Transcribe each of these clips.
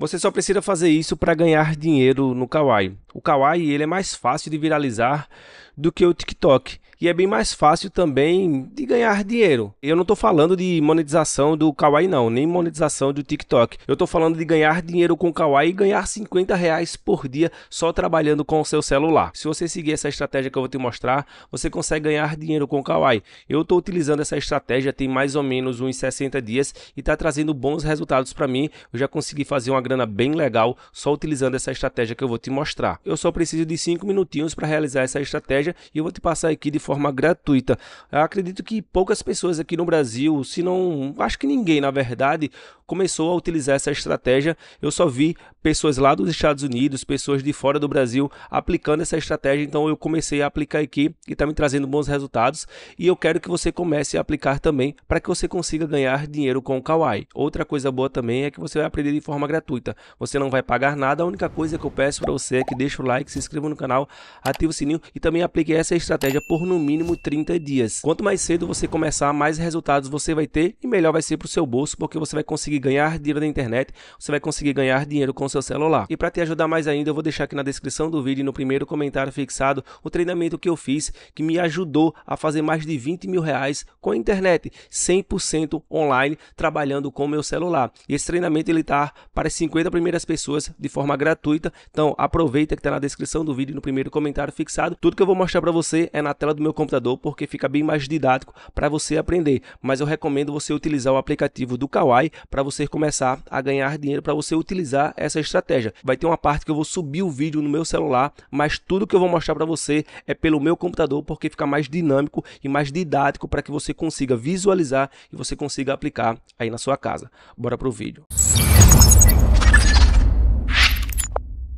Você só precisa fazer isso para ganhar dinheiro no Kawaii. O Kawaii ele é mais fácil de viralizar do que o TikTok. E é bem mais fácil também de ganhar dinheiro. Eu não estou falando de monetização do Kawaii, não, nem monetização do TikTok. Eu estou falando de ganhar dinheiro com o Kawaii e ganhar 50 reais por dia só trabalhando com o seu celular. Se você seguir essa estratégia que eu vou te mostrar, você consegue ganhar dinheiro com o Kawaii. Eu estou utilizando essa estratégia tem mais ou menos uns 60 dias e está trazendo bons resultados para mim. Eu já consegui fazer uma grana bem legal só utilizando essa estratégia que eu vou te mostrar. Eu só preciso de cinco minutinhos para realizar essa estratégia e eu vou te passar aqui de forma gratuita. Eu acredito que poucas pessoas aqui no Brasil, se não, acho que ninguém na verdade, começou a utilizar essa estratégia. Eu só vi pessoas lá dos Estados Unidos, pessoas de fora do Brasil aplicando essa estratégia, então eu comecei a aplicar aqui e está me trazendo bons resultados. E eu quero que você comece a aplicar também para que você consiga ganhar dinheiro com o Kawaii. Outra coisa boa também é que você vai aprender de forma gratuita. Você não vai pagar nada, a única coisa que eu peço para você é que deixe o like, se inscreva no canal, ative o sininho e também aplique essa estratégia por no mínimo 30 dias. Quanto mais cedo você começar, mais resultados você vai ter e melhor vai ser para o seu bolso, porque você vai conseguir ganhar dinheiro na internet, você vai conseguir ganhar dinheiro com seu celular. E para te ajudar mais ainda, eu vou deixar aqui na descrição do vídeo e no primeiro comentário fixado o treinamento que eu fiz que me ajudou a fazer mais de 20 mil reais com a internet, 100% online, trabalhando com meu celular. E esse treinamento ele tá para as 50 primeiras pessoas de forma gratuita, então aproveita que está na descrição do vídeo e no primeiro comentário fixado. Tudo que eu vou mostrar para você é na tela do meu computador, porque fica bem mais didático para você aprender, mas eu recomendo você utilizar o aplicativo do Kawai para você você começar a ganhar dinheiro, para você utilizar essa estratégia. Vai ter uma parte que eu vou subir o vídeo no meu celular, mas tudo que eu vou mostrar para você é pelo meu computador, porque fica mais dinâmico e mais didático para que você consiga visualizar e você consiga aplicar aí na sua casa. Bora pro vídeo.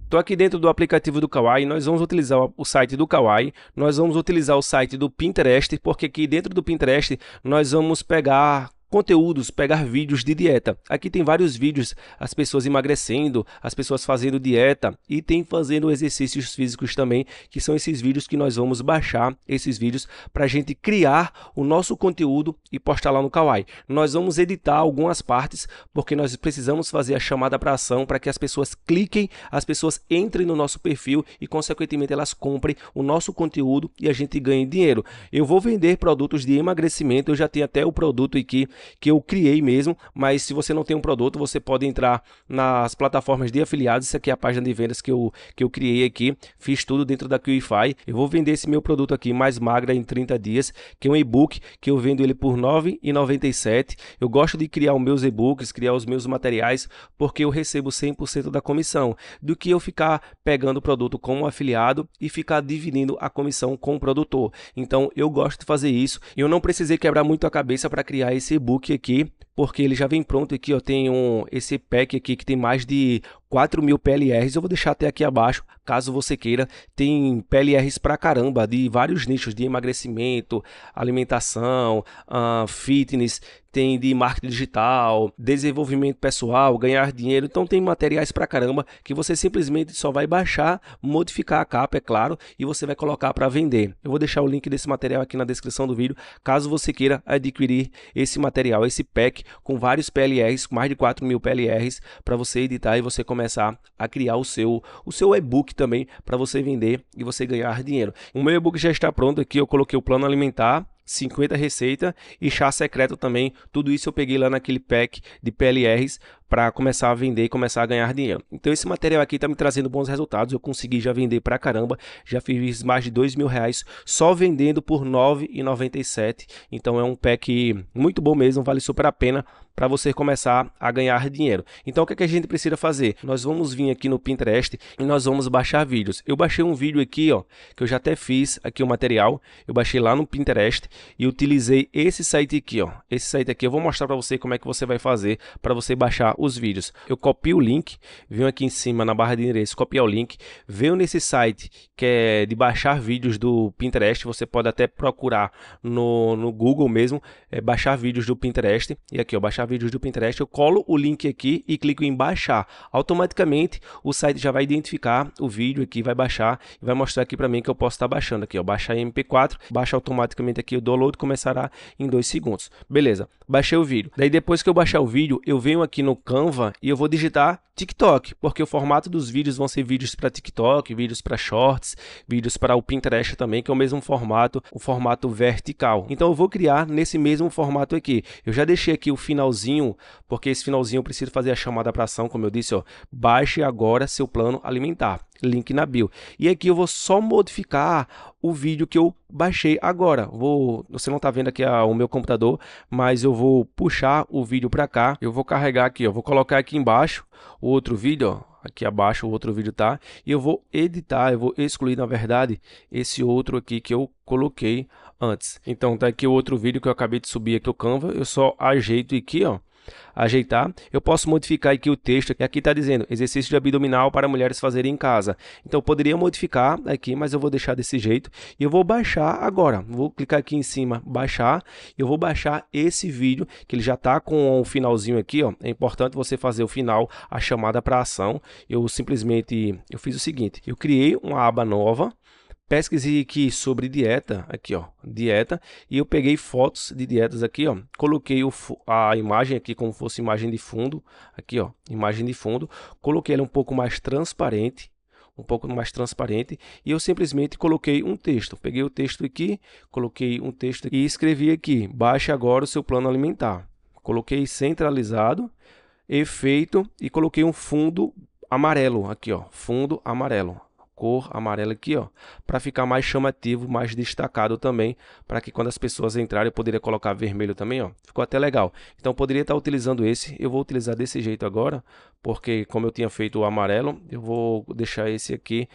Estou aqui dentro do aplicativo do Kawaii, nós vamos utilizar o site do Kawaii, nós vamos utilizar o site do Pinterest, porque aqui dentro do Pinterest nós vamos pegar Conteúdos, pegar vídeos de dieta. Aqui tem vários vídeos, as pessoas emagrecendo, as pessoas fazendo dieta e tem fazendo exercícios físicos também, que são esses vídeos que nós vamos baixar, esses vídeos, para a gente criar o nosso conteúdo e postar lá no Kawaii. Nós vamos editar algumas partes, porque nós precisamos fazer a chamada para ação para que as pessoas cliquem, as pessoas entrem no nosso perfil e, consequentemente, elas comprem o nosso conteúdo e a gente ganhe dinheiro. Eu vou vender produtos de emagrecimento, eu já tenho até o produto aqui que eu criei mesmo, mas se você não tem um produto, você pode entrar nas plataformas de afiliados. Isso aqui é a página de vendas que eu, que eu criei aqui, fiz tudo dentro da QIFI. Eu vou vender esse meu produto aqui, Mais Magra, em 30 dias, que é um e-book que eu vendo ele por R$ 9,97. Eu gosto de criar os meus e-books, criar os meus materiais, porque eu recebo 100% da comissão, do que eu ficar pegando o produto como afiliado e ficar dividindo a comissão com o produtor. Então, eu gosto de fazer isso. e Eu não precisei quebrar muito a cabeça para criar esse e-book e-book aqui, porque ele já vem pronto aqui, ó, tem um, esse pack aqui que tem mais de 4.000 PLRs. Eu vou deixar até aqui abaixo, caso você queira. Tem PLRs pra caramba, de vários nichos, de emagrecimento, alimentação, uh, fitness, tem de marketing digital, desenvolvimento pessoal, ganhar dinheiro. Então tem materiais pra caramba que você simplesmente só vai baixar, modificar a capa, é claro, e você vai colocar para vender. Eu vou deixar o link desse material aqui na descrição do vídeo, caso você queira adquirir esse material, esse pack com vários PLRs, com mais de 4 mil PLRs para você editar e você começar começar a criar o seu o seu e-book também para você vender e você ganhar dinheiro. O meu e-book já está pronto aqui, eu coloquei o plano alimentar, 50 receita e chá secreto também. Tudo isso eu peguei lá naquele pack de PLRs para começar a vender e começar a ganhar dinheiro. Então esse material aqui está me trazendo bons resultados, eu consegui já vender para caramba, já fiz mais de dois mil reais só vendendo por e 9,97, então é um pack muito bom mesmo, vale super a pena para você começar a ganhar dinheiro. Então o que, é que a gente precisa fazer? Nós vamos vir aqui no Pinterest e nós vamos baixar vídeos. Eu baixei um vídeo aqui, ó, que eu já até fiz aqui o material, eu baixei lá no Pinterest e utilizei esse site aqui, ó. Esse site aqui eu vou mostrar para você como é que você vai fazer para você baixar os vídeos. Eu copio o link, venho aqui em cima na barra de endereço, copiar o link, venho nesse site que é de baixar vídeos do Pinterest, você pode até procurar no, no Google mesmo, é, baixar vídeos do Pinterest, e aqui ó, baixar vídeos do Pinterest, eu colo o link aqui e clico em baixar. Automaticamente o site já vai identificar o vídeo aqui, vai baixar e vai mostrar aqui para mim que eu posso estar tá baixando aqui, ó, baixar MP4, baixa automaticamente aqui o download, começará em dois segundos. Beleza, baixei o vídeo. Daí depois que eu baixar o vídeo, eu venho aqui no Canva e eu vou digitar TikTok, porque o formato dos vídeos vão ser vídeos para TikTok, vídeos para Shorts, vídeos para o Pinterest também, que é o mesmo formato, o formato vertical. Então eu vou criar nesse mesmo formato aqui. Eu já deixei aqui o finalzinho, porque esse finalzinho eu preciso fazer a chamada para ação, como eu disse, ó, baixe agora seu plano alimentar link na bio. E aqui eu vou só modificar o vídeo que eu baixei agora. Vou, você não está vendo aqui a, o meu computador, mas eu vou puxar o vídeo para cá. Eu vou carregar aqui, eu vou colocar aqui embaixo o outro vídeo, ó aqui abaixo o outro vídeo tá e eu vou editar eu vou excluir na verdade esse outro aqui que eu coloquei antes então tá aqui o outro vídeo que eu acabei de subir aqui o Canva eu só ajeito aqui ó ajeitar. Eu posso modificar aqui o texto, que aqui está dizendo exercício de abdominal para mulheres fazerem em casa. Então eu poderia modificar aqui, mas eu vou deixar desse jeito. E eu vou baixar agora. Vou clicar aqui em cima, baixar. Eu vou baixar esse vídeo, que ele já está com um finalzinho aqui. Ó. É importante você fazer o final, a chamada para ação. Eu simplesmente eu fiz o seguinte: eu criei uma aba nova pesquisei aqui sobre dieta, aqui ó, dieta, e eu peguei fotos de dietas aqui ó, coloquei o, a imagem aqui como fosse imagem de fundo, aqui ó, imagem de fundo, coloquei ela um pouco mais transparente, um pouco mais transparente, e eu simplesmente coloquei um texto, peguei o texto aqui, coloquei um texto e escrevi aqui, baixe agora o seu plano alimentar, coloquei centralizado, efeito e coloquei um fundo amarelo aqui ó, fundo amarelo, cor amarela aqui, ó, para ficar mais chamativo, mais destacado também, para que quando as pessoas entrarem eu poderia colocar vermelho também, ó. Ficou até legal. Então poderia estar tá utilizando esse, eu vou utilizar desse jeito agora, porque como eu tinha feito o amarelo, eu vou deixar esse aqui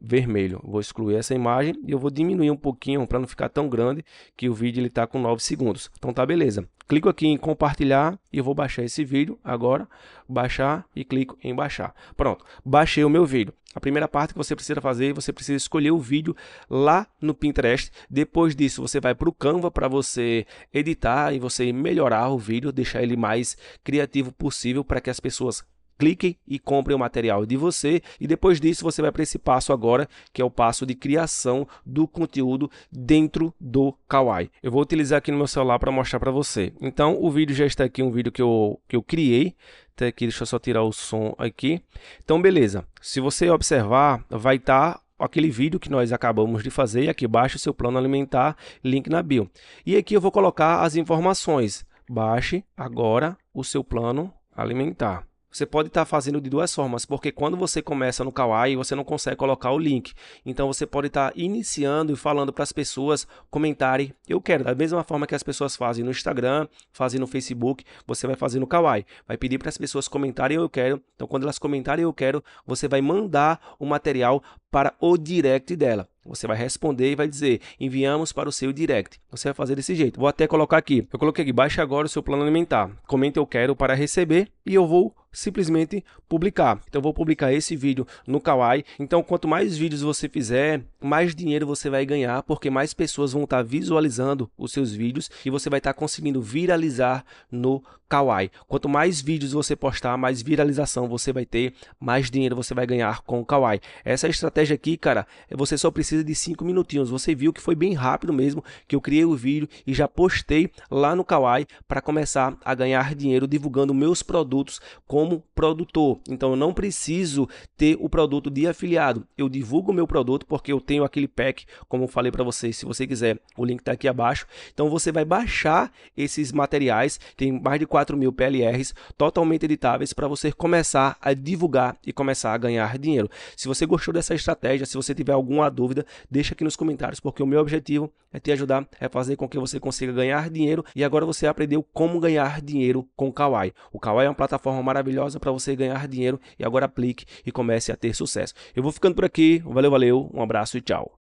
vermelho. Vou excluir essa imagem e eu vou diminuir um pouquinho para não ficar tão grande que o vídeo ele está com 9 segundos. Então tá beleza. Clico aqui em compartilhar e eu vou baixar esse vídeo agora. Baixar e clico em baixar. Pronto, baixei o meu vídeo. A primeira parte que você precisa fazer, você precisa escolher o vídeo lá no Pinterest. Depois disso, você vai para o Canva para você editar e você melhorar o vídeo, deixar ele mais criativo possível para que as pessoas cliquem e comprem o material de você. E depois disso, você vai para esse passo agora, que é o passo de criação do conteúdo dentro do Kawaii. Eu vou utilizar aqui no meu celular para mostrar para você. Então, o vídeo já está aqui, um vídeo que eu, que eu criei. Até tá aqui, deixa eu só tirar o som aqui. Então, beleza. Se você observar, vai estar... Tá aquele vídeo que nós acabamos de fazer aqui baixa o seu plano alimentar, link na bio. E aqui eu vou colocar as informações. Baixe agora o seu plano alimentar. Você pode estar tá fazendo de duas formas, porque quando você começa no Kawaii, você não consegue colocar o link. Então você pode estar tá iniciando e falando para as pessoas comentarem, eu quero, da mesma forma que as pessoas fazem no Instagram, fazem no Facebook, você vai fazer no Kawaii. Vai pedir para as pessoas comentarem, eu quero. Então quando elas comentarem, eu quero, você vai mandar o material para o direct dela. Você vai responder e vai dizer: enviamos para o seu direct. Você vai fazer desse jeito. Vou até colocar aqui. Eu coloquei aqui, baixe agora o seu plano alimentar. Comente eu quero para receber e eu vou simplesmente publicar. Então eu vou publicar esse vídeo no Kawaii. Então quanto mais vídeos você fizer, mais dinheiro você vai ganhar, porque mais pessoas vão estar visualizando os seus vídeos e você vai estar conseguindo viralizar no Kawaii. Quanto mais vídeos você postar, mais viralização você vai ter, mais dinheiro você vai ganhar com o Kawaii. Essa é estratégia aqui, cara, você só precisa precisa de cinco minutinhos. Você viu que foi bem rápido mesmo que eu criei o vídeo e já postei lá no Kawai para começar a ganhar dinheiro divulgando meus produtos como produtor. Então eu não preciso ter o produto de afiliado. Eu divulgo o meu produto porque eu tenho aquele pack, como eu falei para vocês, se você quiser, o link está aqui abaixo. Então você vai baixar esses materiais, tem mais de 4 mil PLRs totalmente editáveis para você começar a divulgar e começar a ganhar dinheiro. Se você gostou dessa estratégia, se você tiver alguma dúvida, deixa aqui nos comentários, porque o meu objetivo é te ajudar, é fazer com que você consiga ganhar dinheiro e agora você aprendeu como ganhar dinheiro com o Kawaii. O Kawaii é uma plataforma maravilhosa para você ganhar dinheiro e agora aplique e comece a ter sucesso. Eu vou ficando por aqui, valeu, valeu, um abraço e tchau.